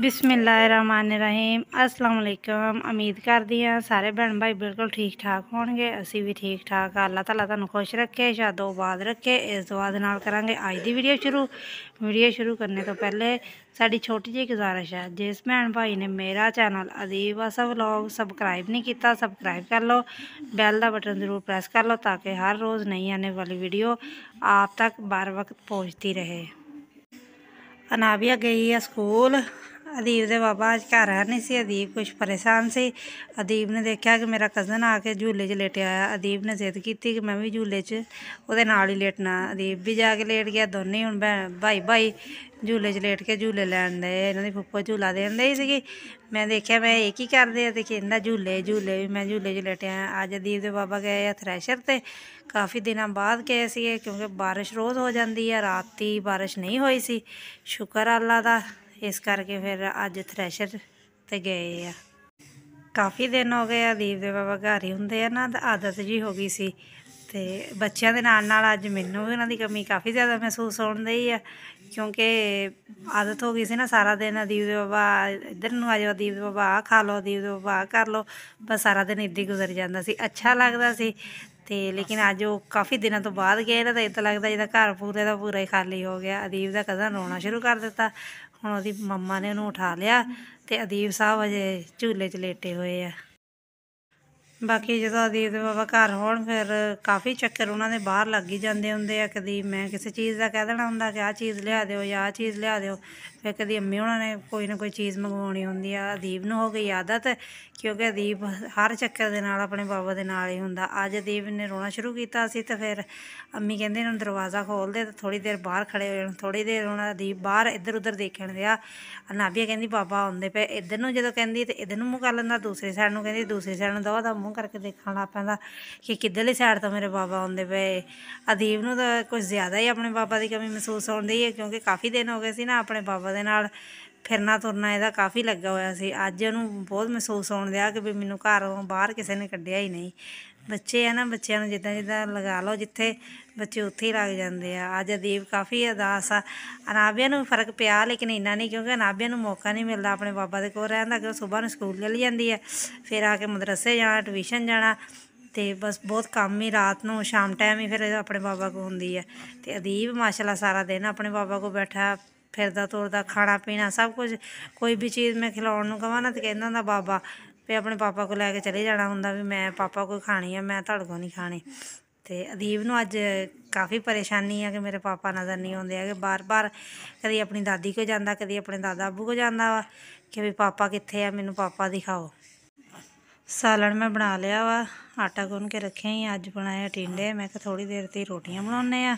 ਬਿਸਮਿਲ੍ਲਾਹਿਰਰਹਿਮਾਨਿਰਰਹੀਮ ਅਸਲਾਮ ਅਲੈਕਮ ਉਮੀਦ ਕਰਦੀ ਆ ਸਾਰੇ ਭੈਣ ਭਾਈ ਬਿਲਕੁਲ ਠੀਕ ਠਾਕ ਹੋਣਗੇ ਅਸੀਂ ਵੀ ਠੀਕ ਠਾਕ ਆ ਅੱਲਾਹ ਤਾਲਾ ਤੁਹਾਨੂੰ ਖੁਸ਼ ਰੱਖੇ ਸ਼ਾਦੋ ਬਾਦ ਰੱਖੇ ਇਸ ਦੁਆ ਦੇ ਨਾਲ ਕਰਾਂਗੇ ਅੱਜ ਦੀ ਵੀਡੀਓ ਸ਼ੁਰੂ ਵੀਡੀਓ ਸ਼ੁਰੂ ਕਰਨੇ ਤੋਂ ਪਹਿਲੇ ਸਾਡੀ ਛੋਟੀ ਜਿਹੀ ਗੁਜ਼ਾਰਿਸ਼ ਹੈ ਜਿਸ ਭੈਣ ਭਾਈ ਨੇ ਮੇਰਾ channel Adeeb Asa vlog subscribe ਨਹੀਂ ਕੀਤਾ ਸਬਸਕ੍ਰਾਈਬ ਕਰ ਲਓ ਬੈਲ ਦਾ ਬਟਨ ਜ਼ਰੂਰ ਪ੍ਰੈਸ ਕਰ ਲਓ ਤਾਂ ਕਿ ਹਰ ਰੋਜ਼ ਨਈ ਆने ਵਾਲੀ ਵੀਡੀਓ ਆਪ ਤੱਕ ਬਾਰ ਵਕਤ ਪਹੁੰਚती रहे अनाबिया गई है स्कूल ਅਦੀਬ ਦੇ ਬਾਬਾ ਅੱਜ ਘਰ ਆ ਨਹੀਂ ਸੀ ਅਦੀਬ ਕੁਝ ਪਰੇਸ਼ਾਨ ਸੀ ਅਦੀਬ ਨੇ ਦੇਖਿਆ ਕਿ ਮੇਰਾ ਕਜ਼ਨ ਆ ਕੇ ਝੂਲੇ 'ਚ ਲੇਟਿਆ ਆ ਅਦੀਬ ਨੇ ਜ਼ਿੱਦ ਕੀਤੀ ਕਿ ਮੈਂ ਵੀ ਝੂਲੇ 'ਚ ਉਹਦੇ ਨਾਲ ਹੀ ਲੇਟਣਾ ਅਦੀਬ ਵੀ ਜਾ ਕੇ ਲੇਟ ਗਿਆ ਦੋਨੇ ਹੁਣ ਭਾਈ ਭਾਈ ਝੂਲੇ 'ਚ ਲੇਟ ਕੇ ਝੂਲੇ ਲੈਣ ਦੇ ਇਹਨਾਂ ਦੀ ਫੁੱਫਾ ਝੂਲਾ ਦੇਣ ਦੇ ਸੀਗੀ ਮੈਂ ਦੇਖਿਆ ਮੈਂ ਇਹ ਕੀ ਕਰਦੇ ਆ ਤੇ ਕਹਿੰਦਾ ਝੂਲੇ ਝੂਲੇ ਵੀ ਮੈਂ ਝੂਲੇ 'ਚ ਲੇਟਿਆ ਅੱਜ ਅਦੀਬ ਦੇ ਬਾਬਾ ਗਏ ਆ ਥ੍ਰੈਸ਼ਰ ਤੇ ਕਾਫੀ ਦਿਨਾਂ ਬਾਅਦ ਗਏ ਸੀਗੇ ਕਿਉਂਕਿ ਬਾਰਿਸ਼ ਰੋਜ਼ ਹੋ ਜਾਂਦੀ ਆ ਰਾਤੀ ਬਾਰਿਸ਼ ਨਹੀਂ ਹੋਈ ਸੀ ਸ਼ੁਕਰ ਅੱਲਾ ਦਾ ਇਸ ਕਰਕੇ ਫਿਰ ਅੱਜ ਥ੍ਰੈਸ਼ਰ ਤੇ ਗਏ ਆ ਕਾਫੀ ਦਿਨ ਹੋ ਗਏ ਆ ਦੀਪ ਦੇ ਬਾਬਾ ਘਰ ਹੀ ਹੁੰਦੇ ਆ ਨਾ ਆਦਤ ਜੀ ਹੋ ਗਈ ਸੀ ਤੇ ਬੱਚਿਆਂ ਦੇ ਨਾਲ ਨਾਲ ਅੱਜ ਮੈਨੂੰ ਵੀ ਉਹਨਾਂ ਦੀ ਕਮੀ ਕਾਫੀ ਜ਼ਿਆਦਾ ਮਹਿਸੂਸ ਹੋਣ ਦਈ ਆ ਕਿਉਂਕਿ ਆਦਤ ਹੋ ਗਈ ਸੀ ਨਾ ਸਾਰਾ ਦਿਨ ਦੀਪ ਦੇ ਬਾਬਾ ਇੱਧਰ ਨੂੰ ਆ ਜਾਓ ਦੀਪ ਦੇ ਬਾਬਾ ਆ ਖਾ ਲਓ ਦੀਪ ਦੇ ਬਾਬਾ ਆ ਕਰ ਲਓ ਬਸ ਸਾਰਾ ਦਿਨ ਇੱਦਾਂ ਗੁਜ਼ਰ ਜਾਂਦਾ ਸੀ ਅੱਛਾ ਲੱਗਦਾ ਸੀ ਤੇ ਲੇਕਿਨ ਅੱਜ ਉਹ ਕਾਫੀ ਦਿਨਾਂ ਤੋਂ ਬਾਅਦ ਗਏ ਨਾ ਤਾਂ ਇਦਾਂ ਲੱਗਦਾ ਜਿਦਾ ਘਰ ਪੂਰੇ ਦਾ ਪੂਰਾ ਹੀ ਖਾਲੀ ਹੋ ਗਿਆ ਅਦੀਪ ਦਾ ਕਜ਼ਨ ਰੋਣਾ ਸ਼ੁਰੂ ਕਰ ਦਿੱਤਾ ਹੁਣ ਉਹਦੀ ਮੰਮਾ ਨੇ ਉਹਨੂੰ ਉਠਾ ਲਿਆ ਤੇ ਅਦੀਬ ਸਾਹਿਬ ਅਜੇ ਝੂਲੇ 'ਚ ਲੇਟੇ ਹੋਏ ਆ ਬਾਕੀ ਜਦੋਂ ਅਦੀਪ ਦੇ ਬਾਬਾ ਘਰ ਹੋਣ ਫਿਰ ਕਾਫੀ ਚੱਕਰ ਉਹਨਾਂ ਦੇ ਬਾਹਰ ਲੱਗ ਹੀ ਜਾਂਦੇ ਹੁੰਦੇ ਆ ਕਦੀ ਮੈਂ ਕਿਸੇ ਚੀਜ਼ ਦਾ ਕਹਿ ਦੇਣਾ ਹੁੰਦਾ ਕਿ ਆਹ ਚੀਜ਼ ਲਿਆ ਦਿਓ ਜਾਂ ਆਹ ਚੀਜ਼ ਲਿਆ ਦਿਓ ਫਿਰ ਕਦੀ ਅੰਮੀ ਉਹਨਾਂ ਨੇ ਕੋਈ ਨਾ ਕੋਈ ਚੀਜ਼ ਮੰਗਵਾਉਣੀ ਹੁੰਦੀ ਆ ਅਦੀਪ ਨੂੰ ਹੋ ਗਈ ਆਦਤ ਕਿਉਂਕਿ ਅਦੀਪ ਹਰ ਚੱਕਰ ਦੇ ਨਾਲ ਆਪਣੇ ਬਾਬਾ ਦੇ ਨਾਲ ਹੀ ਹੁੰਦਾ ਅੱਜ ਅਦੀਪ ਨੇ ਰੋਣਾ ਸ਼ੁਰੂ ਕੀਤਾ ਸੀ ਤਾਂ ਫਿਰ ਅੰਮੀ ਕਹਿੰਦੇ ਇਹਨੂੰ ਦਰਵਾਜ਼ਾ ਖੋਲ ਦੇ ਤਾਂ ਥੋੜੀ ਦੇਰ ਬਾਹਰ ਖੜੇ ਹੋਏ ਥੋੜੀ ਦੇਰ ਉਹਨਾਂ ਅਦੀਪ ਬਾਹਰ ਇੱਧਰ ਉੱਧਰ ਦੇਖਣ ਦਿਆ ਅਨਾਬੀਆ ਕਹਿੰਦੀ ਬਾਬਾ ਆਉਂਦੇ ਪਏ ਇੱਧਰ ਨੂੰ ਜਦੋਂ ਕਹਿੰਦੀ ਤੇ ਇੱਧਰ ਨੂੰ ਮੁਕਾ ਲੈਂਦਾ ਦੂਸਰੇ ਸਾਈਡ ਨੂੰ ਕਹਿੰਦੀ ਦੂਸਰੇ ਸਾਈਡ ਨੂੰ ਦਵਾ ਦਾ ਮੂੰਹ ਕਰਕੇ ਦੇਖਣਾ ਪੈਂਦਾ ਕਿ ਕਿੱਧਰਲੀ ਸਾਈਡ ਤੋਂ ਮੇਰੇ ਬਾਬਾ ਆਉਂਦੇ ਪਏ ਅਦੀਬ ਨੂੰ ਤਾਂ ਕੁਝ ਜ਼ਿਆਦਾ ਹੀ ਆਪਣੇ ਬਾਬਾ ਦੀ ਕਮੀ ਮਹਿਸੂਸ ਹੁੰਦੀ ਹੈ ਕਿਉਂਕਿ ਕਾਫੀ ਦਿਨ ਹੋ ਗਏ ਸੀ ਨਾ ਆਪਣੇ ਬਾਬਾ ਦੇ ਨਾਲ ਫਿਰਨਾ ਤੁਰਨਾ ਇਹਦਾ ਕਾਫੀ ਲੱਗਾ ਹੋਇਆ ਸੀ ਅੱਜ ਇਹਨੂੰ ਬਹੁਤ ਮਹਿਸੂਸ ਹੋਣ ਦਿਆ ਕਿ ਵੀ ਮੈਨੂੰ ਘਰੋਂ ਬਾਹਰ ਕਿਸੇ ਨੇ ਕੱਢਿਆ ਹੀ ਨਹੀਂ ਬੱਚੇ ਆ ਨਾ ਬੱਚਿਆਂ ਨੂੰ ਜਿੱਦਾਂ ਜਿੱਦਾਂ ਲਗਾ ਲਓ ਜਿੱਥੇ ਬੱਚੇ ਉੱਥੇ ਹੀ ਲੱਗ ਜਾਂਦੇ ਆ ਅੱਜ ਅਦੀਪ ਕਾਫੀ ਅਦਾਸ ਆ ਅਨਾਬਿਆ ਨੂੰ ਫਰਕ ਪਿਆ ਲੇਕਿਨ ਇੰਨਾ ਨਹੀਂ ਕਿਉਂਕਿ ਅਨਾਬਿਆ ਨੂੰ ਮੌਕਾ ਨਹੀਂ ਮਿਲਦਾ ਆਪਣੇ ਬਾਬਾ ਦੇ ਕੋਲ ਰਹਿਣ ਦਾ ਕਿਉਂ ਸਵੇਰ ਨੂੰ ਸਕੂਲ ਚਲੀ ਜਾਂਦੀ ਹੈ ਫਿਰ ਆ ਕੇ ਮਦਰਸੇ ਜਾਣਾ ਟਿਊਸ਼ਨ ਜਾਣਾ ਤੇ ਬਸ ਬਹੁਤ ਕੰਮ ਹੀ ਰਾਤ ਨੂੰ ਸ਼ਾਮ ਟਾਈਮ ਹੀ ਫਿਰ ਆਪਣੇ ਬਾਬਾ ਕੋਲ ਹੁੰਦੀ ਹੈ ਤੇ ਅਦੀਬ ਮਾਸ਼ਾਅੱਲਾ ਸਾਰਾ ਦਿਨ ਆਪਣੇ ਬਾਬਾ ਕੋਲ ਬੈਠਾ ਫਿਰਦਾ ਤੋਰਦਾ ਖਾਣਾ ਪੀਣਾ ਸਭ ਕੁਝ ਕੋਈ ਵੀ ਚੀਜ਼ ਮੈਂ ਖਿਲਾਉਣ ਨੂੰ ਕਹਾਂ ਨਾ ਤੇ ਕਹਿੰਦਾ ਹੁੰਦਾ ਬਾਬਾ ਵੀ ਆਪਣੇ ਪਾਪਾ ਕੋ ਲੈ ਕੇ ਚਲੇ ਜਾਣਾ ਹੁੰਦਾ ਵੀ ਮੈਂ ਪਾਪਾ ਕੋ ਖਾਣੀ ਆ ਮੈਂ ਤੁਹਾਡੇ ਕੋ ਨਹੀਂ ਖਾਣੀ ਤੇ ਅਦੀਬ ਨੂੰ ਅੱਜ ਕਾਫੀ ਪਰੇਸ਼ਾਨੀ ਆ ਕਿ ਮੇਰੇ ਪਾਪਾ ਨਜ਼ਰ ਨਹੀਂ ਆਉਂਦੇ ਹੈਗੇ ਬਾਰ-ਬਾਰ ਕਦੀ ਆਪਣੀ ਦਾਦੀ ਕੋ ਜਾਂਦਾ ਕਦੀ ਆਪਣੇ ਦਾਦਾ ਅੱਬੂ ਕੋ ਜਾਂਦਾ ਵਾ ਕਿ ਵੀ ਪਾਪਾ ਕਿੱਥੇ ਆ ਮੈਨੂੰ ਪਾਪਾ ਦਿਖਾਓ ਸਾਲਣ ਮੈਂ ਬਣਾ ਲਿਆ ਵਾ ਆਟਾ ਗੁੰਨ ਕੇ ਰੱਖਿਆ ਹੀ ਅੱਜ ਬਣਾਇਆ ਟਿੰਡੇ ਮੈਂ ਕਿ ਥੋੜੀ ਦੇਰ ਤੇ ਰੋਟੀਆਂ ਬਣਾਉਣੇ ਆ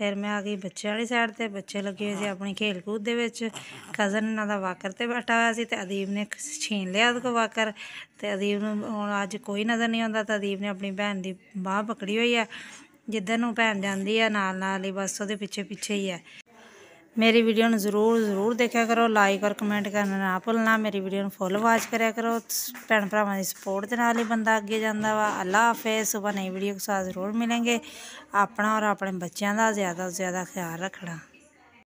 ਫਿਰ ਮੈਂ ਆ ਗਈ ਬੱਚਿਆਂ ਵਾਲੀ ਸਾਈਡ ਤੇ ਬੱਚੇ ਲੱਗੇ ਹੋਏ ਸੀ ਆਪਣੀ ਖੇਲ ਕੂਦ ਦੇ ਵਿੱਚ ਕਜ਼ਨ ਇਹਨਾਂ ਦਾ ਵਾਕਰ ਤੇ ਬੈਠਾ ਹੋਇਆ ਸੀ ਤੇ ਅਦੀਬ ਨੇ ਛੀਨ ਲਿਆ ਉਹ ਵਾਕਰ ਤੇ ਅਦੀਬ ਨੂੰ ਹੁਣ ਅੱਜ ਕੋਈ ਨਜ਼ਰ ਨਹੀਂ ਆਉਂਦਾ ਤਾਂ ਅਦੀਬ ਨੇ ਆਪਣੀ ਭੈਣ ਦੀ ਬਾਹ ਪਕੜੀ ਹੋਈ ਹੈ ਜਿੱਦਾਂ ਨੂੰ ਭੈਣ ਜਾਂਦੀ ਹੈ ਨਾਲ ਨਾਲ ਹੀ ਬਸ ਉਹਦੇ ਪਿੱਛੇ ਪਿੱਛੇ ਹੀ ਹੈ ਮੇਰੀ ਵੀਡੀਓ ਨੂੰ ਜ਼ਰੂਰ ਜ਼ਰੂਰ ਦੇਖਿਆ ਕਰੋ ਲਾਈਕ ਔਰ ਕਮੈਂਟ ਕਰਨਾ ਨਾ ਭੁੱਲਣਾ ਮੇਰੀ ਵੀਡੀਓ ਨੂੰ ਫੁੱਲ ਵਾਚ ਕਰਿਆ ਕਰੋ ਭੈਣ ਭਰਾਵਾਂ ਦੀ ਸਪੋਰਟ ਦੇ ਨਾਲ ਹੀ ਬੰਦਾ ਅੱਗੇ ਜਾਂਦਾ ਵਾ ਅੱਲਾ ਹਾਫਿਜ਼ ਸਵੇਰ ਨਈ ਵੀਡੀਓ ਕੇ ਸਾਥ ਜ਼ਰੂਰ ਮਿਲਾਂਗੇ ਆਪਣਾ ਔਰ ਆਪਣੇ ਬੱਚਿਆਂ ਦਾ ਜ਼ਿਆਦਾ ਤੋਂ ਜ਼ਿਆਦਾ ਖਿਆਲ ਰੱਖਣਾ